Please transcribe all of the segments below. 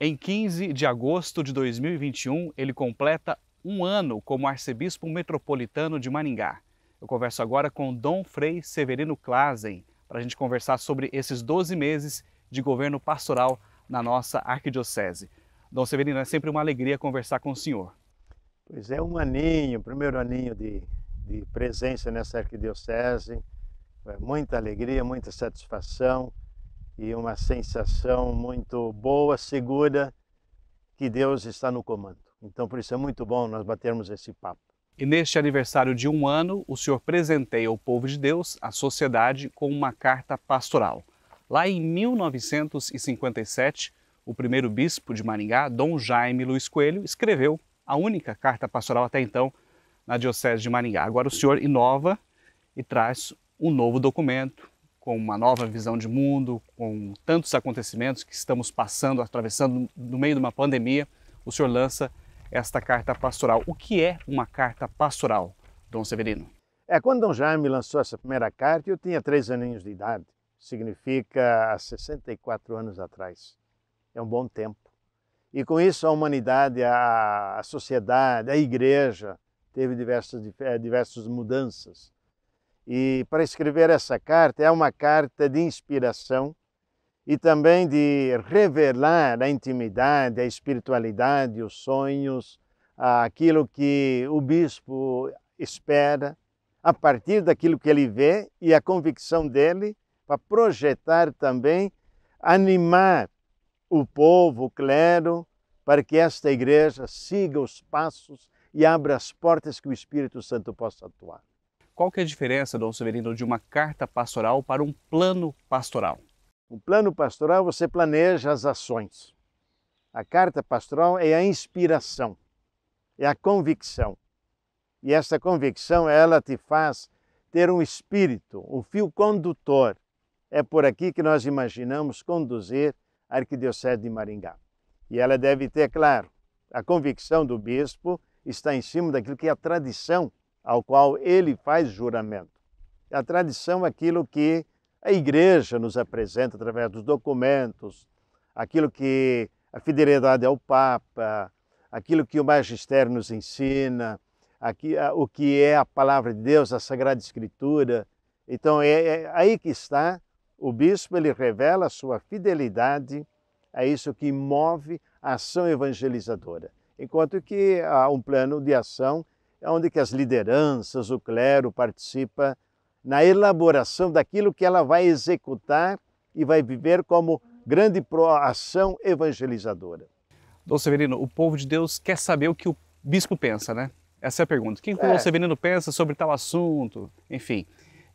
Em 15 de agosto de 2021, ele completa um ano como arcebispo metropolitano de Maringá. Eu converso agora com Dom Frei Severino Klazen para a gente conversar sobre esses 12 meses de governo pastoral na nossa arquidiocese. Dom Severino, é sempre uma alegria conversar com o senhor. Pois é, um aninho, primeiro aninho de, de presença nessa arquidiocese. É muita alegria, muita satisfação e uma sensação muito boa, segura, que Deus está no comando. Então, por isso é muito bom nós batermos esse papo. E neste aniversário de um ano, o senhor presenteia o povo de Deus, a sociedade, com uma carta pastoral. Lá em 1957, o primeiro bispo de Maringá, Dom Jaime Luiz Coelho, escreveu a única carta pastoral até então na Diocese de Maringá. Agora o senhor inova e traz um novo documento, com uma nova visão de mundo, com tantos acontecimentos que estamos passando, atravessando no meio de uma pandemia, o senhor lança esta carta pastoral. O que é uma carta pastoral, Dom Severino? É, quando Dom Jaime lançou essa primeira carta, eu tinha três aninhos de idade. Significa há 64 anos atrás. É um bom tempo. E com isso a humanidade, a, sociedade, a igreja teve diversas, eh, diversas mudanças. E para escrever essa carta, é uma carta de inspiração e também de revelar a intimidade, a espiritualidade, os sonhos, aquilo que o bispo espera, a partir daquilo que ele vê e a convicção dele, para projetar também, animar o povo, o clero, para que esta igreja siga os passos e abra as portas que o Espírito Santo possa atuar. Qual que é a diferença, Dom Severino, de uma carta pastoral para um plano pastoral? O plano pastoral você planeja as ações. A carta pastoral é a inspiração, é a convicção. E essa convicção, ela te faz ter um espírito, um fio condutor. É por aqui que nós imaginamos conduzir a Arquidiocese de Maringá. E ela deve ter, claro, a convicção do bispo está em cima daquilo que é a tradição ao qual ele faz juramento. A tradição é aquilo que a igreja nos apresenta através dos documentos, aquilo que a fidelidade ao Papa, aquilo que o magistério nos ensina, aqui, o que é a palavra de Deus, a Sagrada Escritura. Então é, é aí que está, o bispo ele revela a sua fidelidade a isso que move a ação evangelizadora, enquanto que há um plano de ação é onde que as lideranças, o clero participa na elaboração daquilo que ela vai executar e vai viver como grande ação evangelizadora. Dom Severino, o povo de Deus quer saber o que o bispo pensa, né? Essa é a pergunta. É. O que o é. Severino pensa sobre tal assunto? Enfim.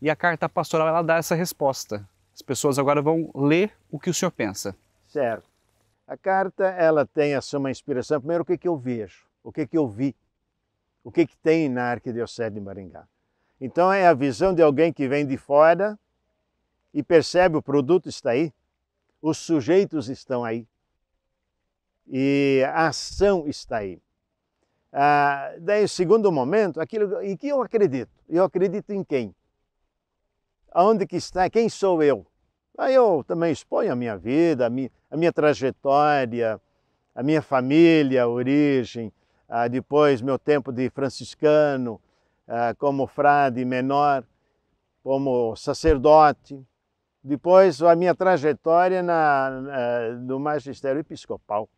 E a carta pastoral ela dá essa resposta. As pessoas agora vão ler o que o senhor pensa. Certo. A carta ela tem essa assim, uma inspiração. Primeiro, o que, que eu vejo, o que, que eu vi o que, que tem na Arquidiocese de Maringá. Então é a visão de alguém que vem de fora e percebe o produto está aí, os sujeitos estão aí e a ação está aí. Ah, daí, segundo momento, aquilo em que eu acredito. Eu acredito em quem? Onde que está? Quem sou eu? Aí eu também exponho a minha vida, a minha, a minha trajetória, a minha família, a origem, ah, depois meu tempo de franciscano, ah, como frade menor, como sacerdote, depois a minha trajetória na, na, no magistério episcopal,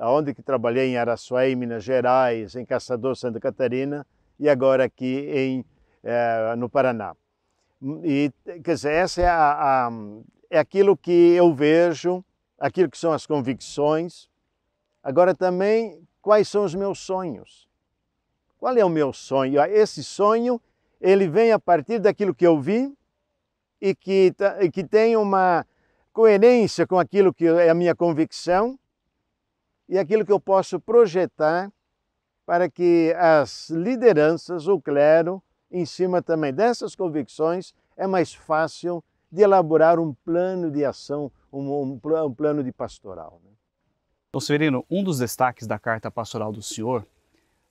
onde que trabalhei em Araçuaí, Minas Gerais, em Caçador, Santa Catarina e agora aqui em, eh, no Paraná. E, quer dizer, essa é, a, a, é aquilo que eu vejo, aquilo que são as convicções. Agora também quais são os meus sonhos. Qual é o meu sonho? Ah, esse sonho, ele vem a partir daquilo que eu vi e que, que tem uma coerência com aquilo que é a minha convicção e aquilo que eu posso projetar para que as lideranças, o clero, em cima também dessas convicções, é mais fácil de elaborar um plano de ação, um, um, um plano de pastoral. Né? Então, Severino, um dos destaques da carta pastoral do senhor,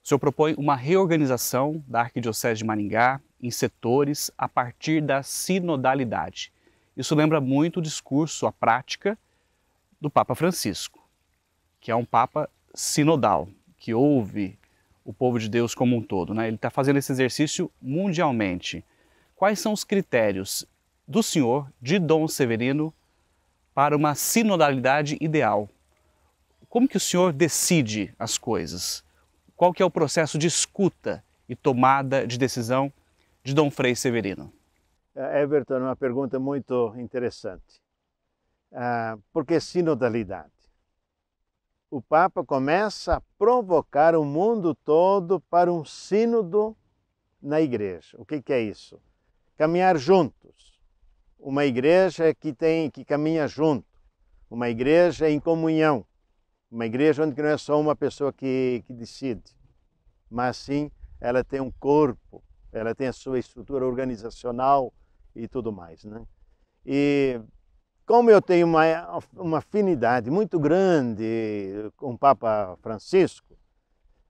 o senhor propõe uma reorganização da Arquidiocese de Maringá em setores a partir da sinodalidade. Isso lembra muito o discurso, a prática do Papa Francisco, que é um Papa sinodal, que ouve o povo de Deus como um todo. Né? Ele está fazendo esse exercício mundialmente. Quais são os critérios do senhor, de Dom Severino, para uma sinodalidade ideal como que o senhor decide as coisas? Qual que é o processo de escuta e tomada de decisão de Dom Frei Severino? É, Everton, é uma pergunta muito interessante. Ah, porque sinodalidade. O Papa começa a provocar o mundo todo para um sínodo na igreja. O que, que é isso? Caminhar juntos. Uma igreja que tem que caminha junto. Uma igreja em comunhão. Uma igreja onde não é só uma pessoa que, que decide, mas sim ela tem um corpo, ela tem a sua estrutura organizacional e tudo mais. Né? E como eu tenho uma, uma afinidade muito grande com o Papa Francisco,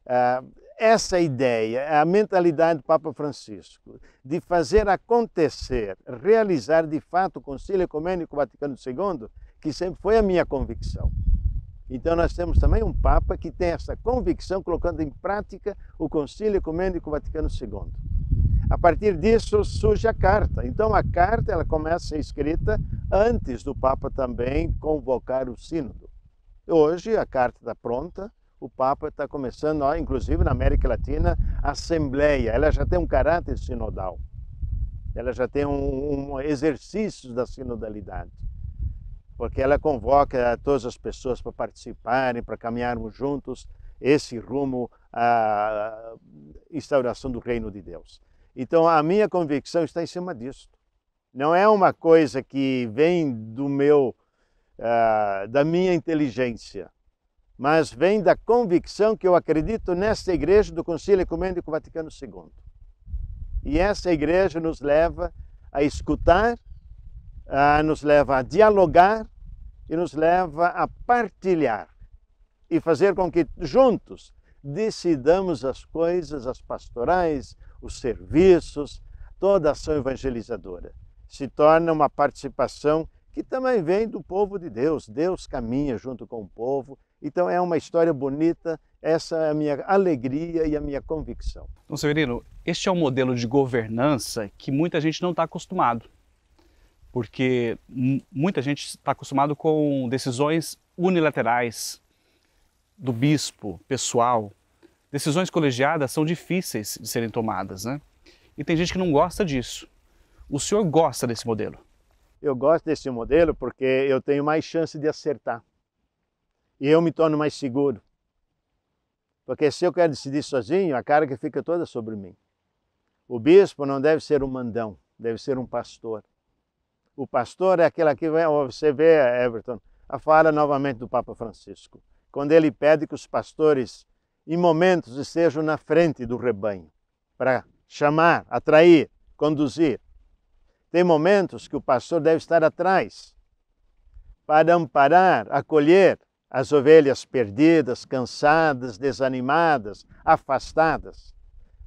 eh, essa ideia, a mentalidade do Papa Francisco de fazer acontecer, realizar de fato o Concílio Ecumênico Vaticano II, que sempre foi a minha convicção. Então nós temos também um Papa que tem essa convicção, colocando em prática o Concílio Ecumênico Vaticano II. A partir disso surge a carta. Então a carta ela começa a ser escrita antes do Papa também convocar o sínodo. Hoje a carta está pronta, o Papa está começando, inclusive na América Latina, a Assembleia. Ela já tem um caráter sinodal, ela já tem um, um exercício da sinodalidade porque ela convoca todas as pessoas para participarem, para caminharmos juntos esse rumo à instauração do reino de Deus. Então, a minha convicção está em cima disso. Não é uma coisa que vem do meu, uh, da minha inteligência, mas vem da convicção que eu acredito nesta igreja do Concílio Ecumênico Vaticano II. E essa igreja nos leva a escutar nos leva a dialogar e nos leva a partilhar e fazer com que juntos decidamos as coisas, as pastorais, os serviços, toda ação evangelizadora. Se torna uma participação que também vem do povo de Deus. Deus caminha junto com o povo. Então é uma história bonita, essa é a minha alegria e a minha convicção. Então, Severino, este é um modelo de governança que muita gente não está acostumado porque muita gente está acostumado com decisões unilaterais do bispo, pessoal. Decisões colegiadas são difíceis de serem tomadas, né? E tem gente que não gosta disso. O senhor gosta desse modelo? Eu gosto desse modelo porque eu tenho mais chance de acertar. E eu me torno mais seguro. Porque se eu quero decidir sozinho, a carga fica toda sobre mim. O bispo não deve ser um mandão, deve ser um pastor. O pastor é aquele que você vê, é, Everton, a fala novamente do Papa Francisco, quando ele pede que os pastores, em momentos, estejam na frente do rebanho, para chamar, atrair, conduzir. Tem momentos que o pastor deve estar atrás, para amparar, acolher as ovelhas perdidas, cansadas, desanimadas, afastadas.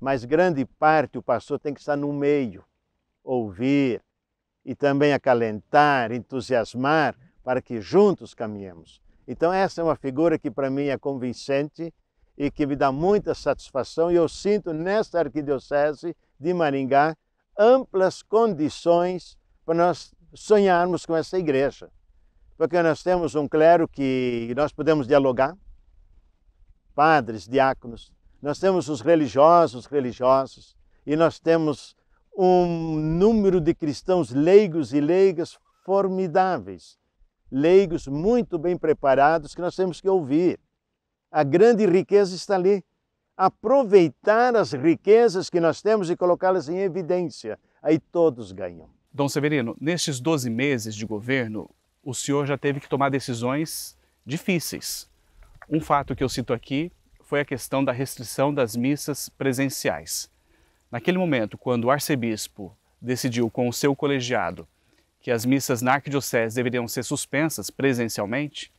Mas grande parte o pastor tem que estar no meio, ouvir, e também acalentar, entusiasmar, para que juntos caminhemos. Então, essa é uma figura que para mim é convincente e que me dá muita satisfação, e eu sinto nesta arquidiocese de Maringá amplas condições para nós sonharmos com essa igreja. Porque nós temos um clero que nós podemos dialogar, padres, diáconos, nós temos os religiosos, religiosos, e nós temos um número de cristãos leigos e leigas formidáveis, leigos muito bem preparados que nós temos que ouvir. A grande riqueza está ali. Aproveitar as riquezas que nós temos e colocá-las em evidência. Aí todos ganham. Dom Severino, nestes 12 meses de governo, o senhor já teve que tomar decisões difíceis. Um fato que eu cito aqui foi a questão da restrição das missas presenciais. Naquele momento, quando o arcebispo decidiu com o seu colegiado que as missas na arquidiocese deveriam ser suspensas presencialmente,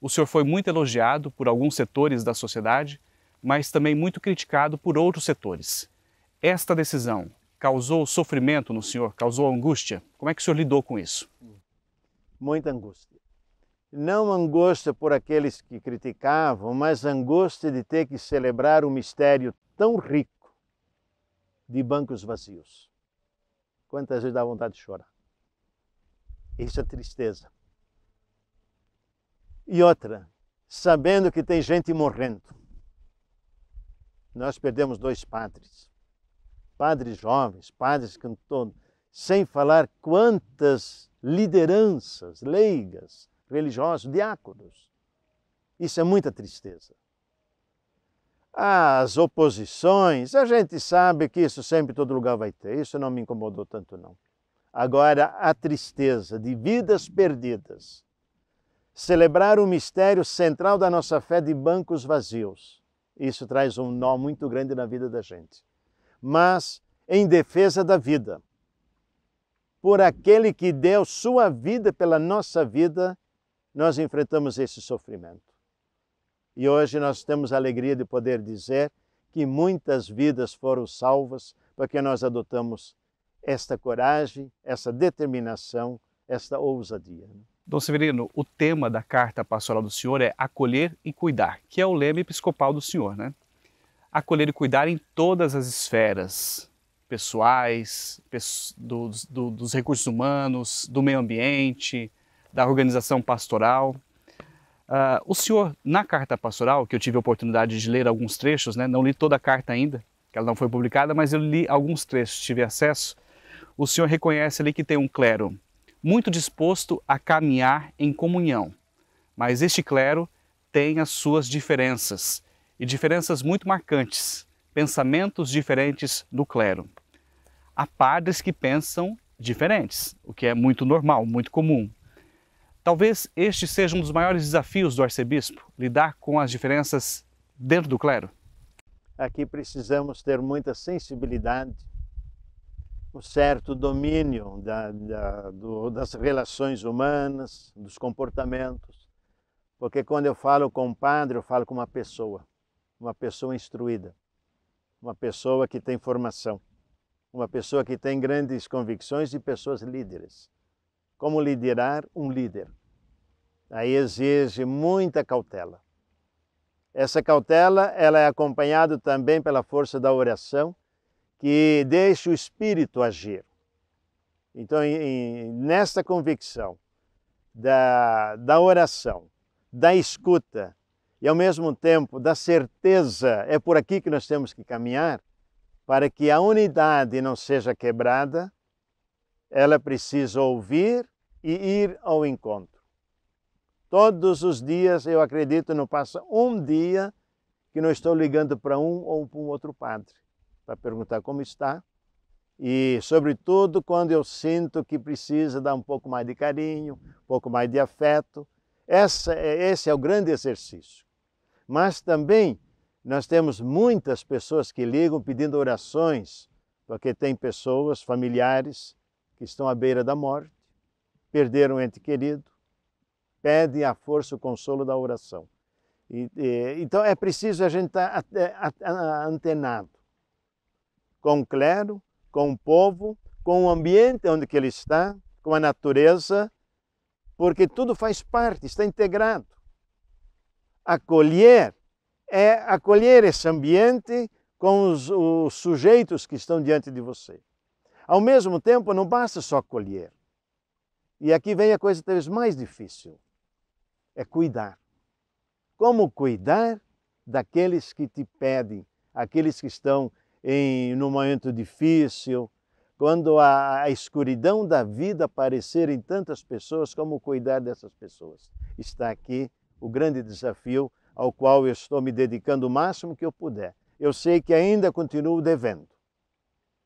o senhor foi muito elogiado por alguns setores da sociedade, mas também muito criticado por outros setores. Esta decisão causou sofrimento no senhor, causou angústia? Como é que o senhor lidou com isso? Muita angústia. Não angústia por aqueles que criticavam, mas angústia de ter que celebrar um mistério tão rico de bancos vazios. Quantas vezes dá vontade de chorar? Isso é tristeza. E outra, sabendo que tem gente morrendo. Nós perdemos dois padres, padres jovens, padres que estão. sem falar quantas lideranças leigas, religiosos, diáconos. Isso é muita tristeza as oposições, a gente sabe que isso sempre todo lugar vai ter, isso não me incomodou tanto não. Agora, a tristeza de vidas perdidas, celebrar o mistério central da nossa fé de bancos vazios, isso traz um nó muito grande na vida da gente. Mas, em defesa da vida, por aquele que deu sua vida pela nossa vida, nós enfrentamos esse sofrimento. E hoje nós temos a alegria de poder dizer que muitas vidas foram salvas porque nós adotamos esta coragem, essa determinação, esta ousadia. Né? Dom Severino, o tema da carta pastoral do senhor é acolher e cuidar, que é o lema episcopal do senhor, né? Acolher e cuidar em todas as esferas pessoais, dos recursos humanos, do meio ambiente, da organização pastoral. Uh, o senhor, na carta pastoral, que eu tive a oportunidade de ler alguns trechos, né, não li toda a carta ainda, que ela não foi publicada, mas eu li alguns trechos, tive acesso. O senhor reconhece ali que tem um clero muito disposto a caminhar em comunhão, mas este clero tem as suas diferenças, e diferenças muito marcantes, pensamentos diferentes do clero. Há padres que pensam diferentes, o que é muito normal, muito comum. Talvez este seja um dos maiores desafios do arcebispo, lidar com as diferenças dentro do clero. Aqui precisamos ter muita sensibilidade, um certo domínio da, da, do, das relações humanas, dos comportamentos, porque quando eu falo com um padre, eu falo com uma pessoa, uma pessoa instruída, uma pessoa que tem formação, uma pessoa que tem grandes convicções e pessoas líderes. Como liderar um líder? Aí exige muita cautela. Essa cautela ela é acompanhada também pela força da oração, que deixa o espírito agir. Então, em, nessa convicção da, da oração, da escuta e, ao mesmo tempo, da certeza, é por aqui que nós temos que caminhar, para que a unidade não seja quebrada, ela precisa ouvir e ir ao encontro. Todos os dias, eu acredito, não passa um dia que não estou ligando para um ou para um outro padre para perguntar como está. E, sobretudo, quando eu sinto que precisa dar um pouco mais de carinho, um pouco mais de afeto. Essa, é, esse é o grande exercício. Mas também nós temos muitas pessoas que ligam pedindo orações, porque tem pessoas, familiares, que estão à beira da morte, perderam um ente querido, pedem a força, o consolo da oração. E, e, então é preciso a gente estar tá é, antenado com o clero, com o povo, com o ambiente onde ele está, com a natureza, porque tudo faz parte, está integrado. Acolher é acolher esse ambiente com os, os sujeitos que estão diante de você. Ao mesmo tempo, não basta só acolher. E aqui vem a coisa talvez mais difícil é cuidar. Como cuidar daqueles que te pedem, aqueles que estão em no momento difícil, quando a, a escuridão da vida aparecer em tantas pessoas, como cuidar dessas pessoas? Está aqui o grande desafio ao qual eu estou me dedicando o máximo que eu puder. Eu sei que ainda continuo devendo,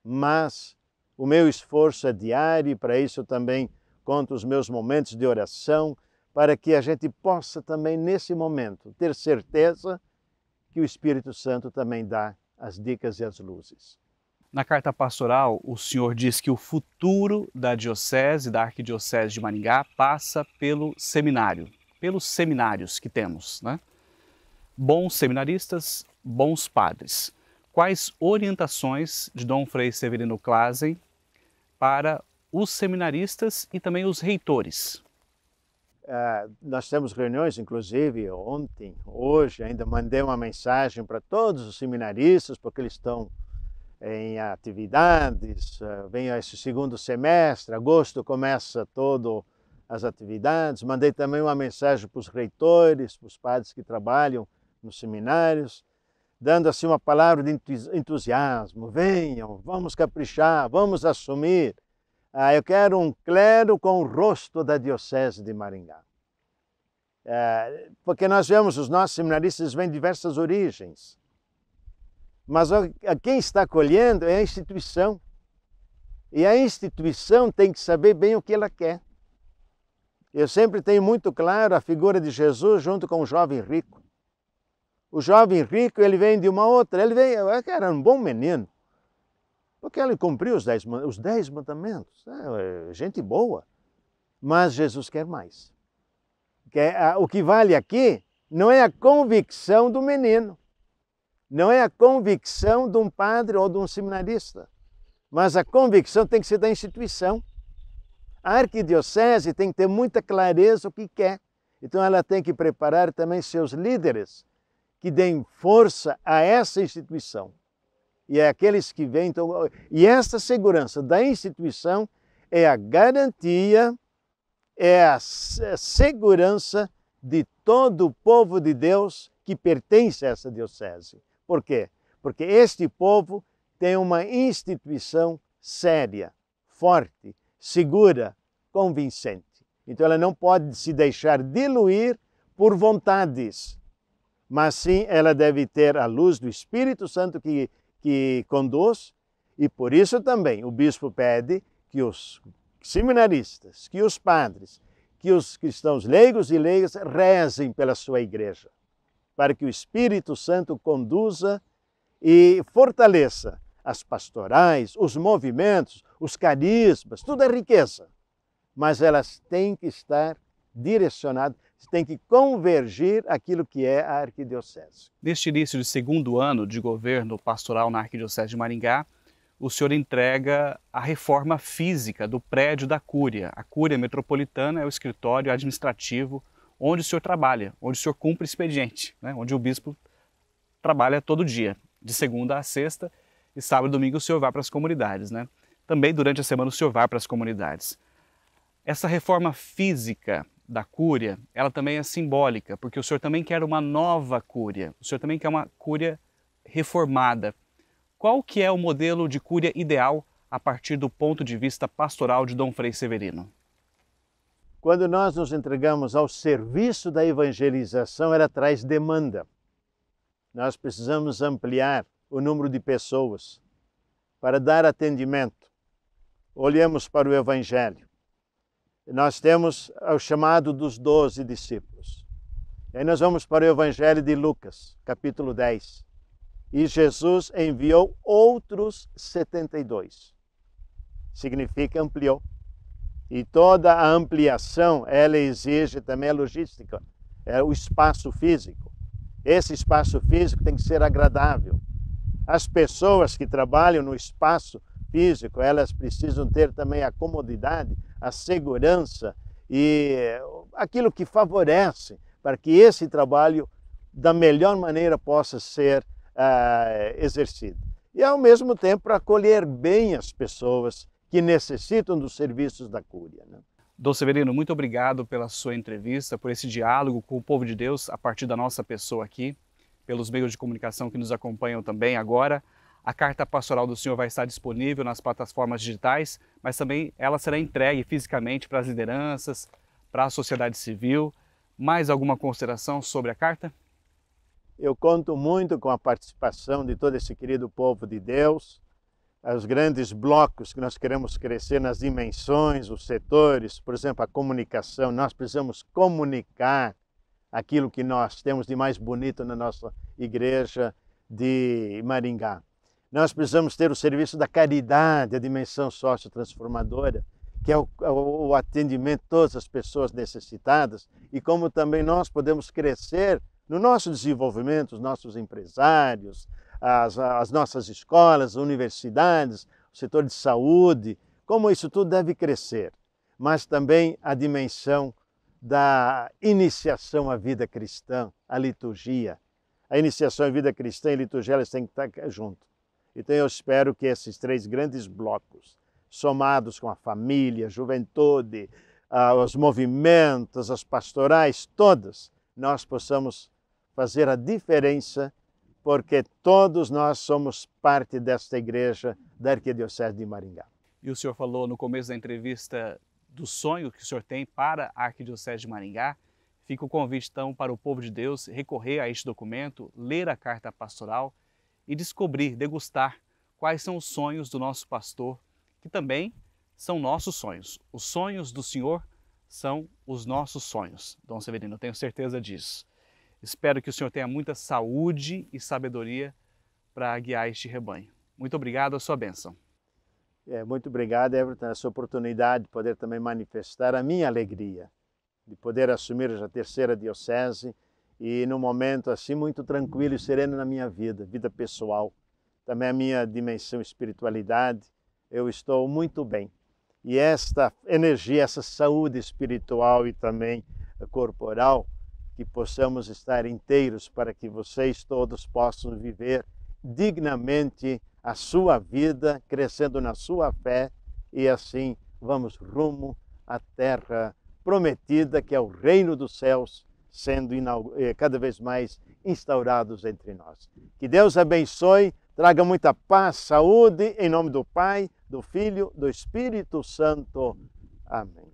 mas o meu esforço é diário e para isso eu também conto os meus momentos de oração, para que a gente possa também, nesse momento, ter certeza que o Espírito Santo também dá as dicas e as luzes. Na carta pastoral, o senhor diz que o futuro da diocese, da arquidiocese de Maringá, passa pelo seminário, pelos seminários que temos, né? Bons seminaristas, bons padres. Quais orientações de Dom Frei Severino Clasen para os seminaristas e também os reitores? Ah, nós temos reuniões, inclusive ontem, hoje, ainda mandei uma mensagem para todos os seminaristas, porque eles estão em atividades, ah, vem esse segundo semestre, agosto começa todo as atividades. Mandei também uma mensagem para os reitores, para os padres que trabalham nos seminários, dando assim uma palavra de entusiasmo: venham, vamos caprichar, vamos assumir ah, eu quero um clero com o rosto da Diocese de Maringá. É, porque nós vemos, os nossos seminaristas vêm de diversas origens. Mas a, quem está acolhendo é a instituição. E a instituição tem que saber bem o que ela quer. Eu sempre tenho muito claro a figura de Jesus junto com o jovem rico. O jovem rico, ele vem de uma outra, ele vem, era um bom menino porque ele cumpriu os dez, os dez mandamentos, é, é gente boa. Mas Jesus quer mais. É o que vale aqui não é a convicção do menino, não é a convicção de um padre ou de um seminarista, mas a convicção tem que ser da instituição. A arquidiocese tem que ter muita clareza o que quer, então ela tem que preparar também seus líderes que deem força a essa instituição e é aqueles que vêm. Então, e essa segurança da instituição é a garantia, é, é a segurança de todo o povo de Deus que pertence a essa diocese. Por quê? Porque este povo tem uma instituição séria, forte, segura, convincente. Então ela não pode se deixar diluir por vontades, mas sim ela deve ter a luz do Espírito Santo que que conduz, e por isso também o bispo pede que os seminaristas, que os padres, que os cristãos leigos e leigas rezem pela sua igreja, para que o Espírito Santo conduza e fortaleça as pastorais, os movimentos, os carismas, tudo é riqueza. Mas elas têm que estar direcionadas tem que convergir aquilo que é a arquidiocese. Neste início de segundo ano de governo pastoral na arquidiocese de Maringá, o senhor entrega a reforma física do prédio da Cúria. A Cúria Metropolitana é o escritório administrativo onde o senhor trabalha, onde o senhor cumpre expediente, né? onde o bispo trabalha todo dia, de segunda a sexta, e sábado e domingo o senhor vai para as comunidades. Né? Também durante a semana o senhor vai para as comunidades. Essa reforma física da cúria, ela também é simbólica, porque o Senhor também quer uma nova cúria. O Senhor também quer uma cúria reformada. Qual que é o modelo de cúria ideal a partir do ponto de vista pastoral de Dom Frei Severino? Quando nós nos entregamos ao serviço da evangelização, ela traz demanda. Nós precisamos ampliar o número de pessoas para dar atendimento. Olhamos para o Evangelho nós temos o chamado dos doze discípulos. E aí nós vamos para o Evangelho de Lucas, capítulo 10. E Jesus enviou outros 72. Significa ampliou. E toda a ampliação, ela exige também a logística, é o espaço físico. Esse espaço físico tem que ser agradável. As pessoas que trabalham no espaço físico, elas precisam ter também a comodidade a segurança e eh, aquilo que favorece para que esse trabalho da melhor maneira possa ser uh, exercido. E ao mesmo tempo para acolher bem as pessoas que necessitam dos serviços da Cúria. Né? Dom Severino, muito obrigado pela sua entrevista, por esse diálogo com o povo de Deus a partir da nossa pessoa aqui, pelos meios de comunicação que nos acompanham também agora. A carta pastoral do Senhor vai estar disponível nas plataformas digitais, mas também ela será entregue fisicamente para as lideranças, para a sociedade civil. Mais alguma consideração sobre a carta? Eu conto muito com a participação de todo esse querido povo de Deus, os grandes blocos que nós queremos crescer nas dimensões, os setores, por exemplo, a comunicação. Nós precisamos comunicar aquilo que nós temos de mais bonito na nossa igreja de Maringá. Nós precisamos ter o serviço da caridade, a dimensão sociotransformadora, transformadora que é, é o, o atendimento de todas as pessoas necessitadas, e como também nós podemos crescer no nosso desenvolvimento, os nossos empresários, as, as nossas escolas, universidades, o setor de saúde, como isso tudo deve crescer, mas também a dimensão da iniciação à vida cristã, à liturgia. A iniciação à vida cristã e a liturgia elas têm que estar junto. Então eu espero que esses três grandes blocos, somados com a família, a juventude, ah, os movimentos, as pastorais, todas, nós possamos fazer a diferença, porque todos nós somos parte desta igreja da Arquidiocese de Maringá. E o senhor falou no começo da entrevista do sonho que o senhor tem para a Arquidiocese de Maringá. Fica o convite, então, para o povo de Deus recorrer a este documento, ler a carta pastoral e descobrir, degustar quais são os sonhos do nosso pastor, que também são nossos sonhos. Os sonhos do Senhor são os nossos sonhos. Dom Severino, eu tenho certeza disso. Espero que o Senhor tenha muita saúde e sabedoria para guiar este rebanho. Muito obrigado, a sua bênção. É, muito obrigado, Everton, essa oportunidade de poder também manifestar a minha alegria de poder assumir a terceira diocese e num momento assim muito tranquilo e sereno na minha vida, vida pessoal, também a minha dimensão espiritualidade, eu estou muito bem. E esta energia, essa saúde espiritual e também corporal, que possamos estar inteiros para que vocês todos possam viver dignamente a sua vida, crescendo na sua fé e assim vamos rumo à terra prometida, que é o reino dos céus sendo eh, cada vez mais instaurados entre nós. Que Deus abençoe, traga muita paz, saúde, em nome do Pai, do Filho, do Espírito Santo. Amém.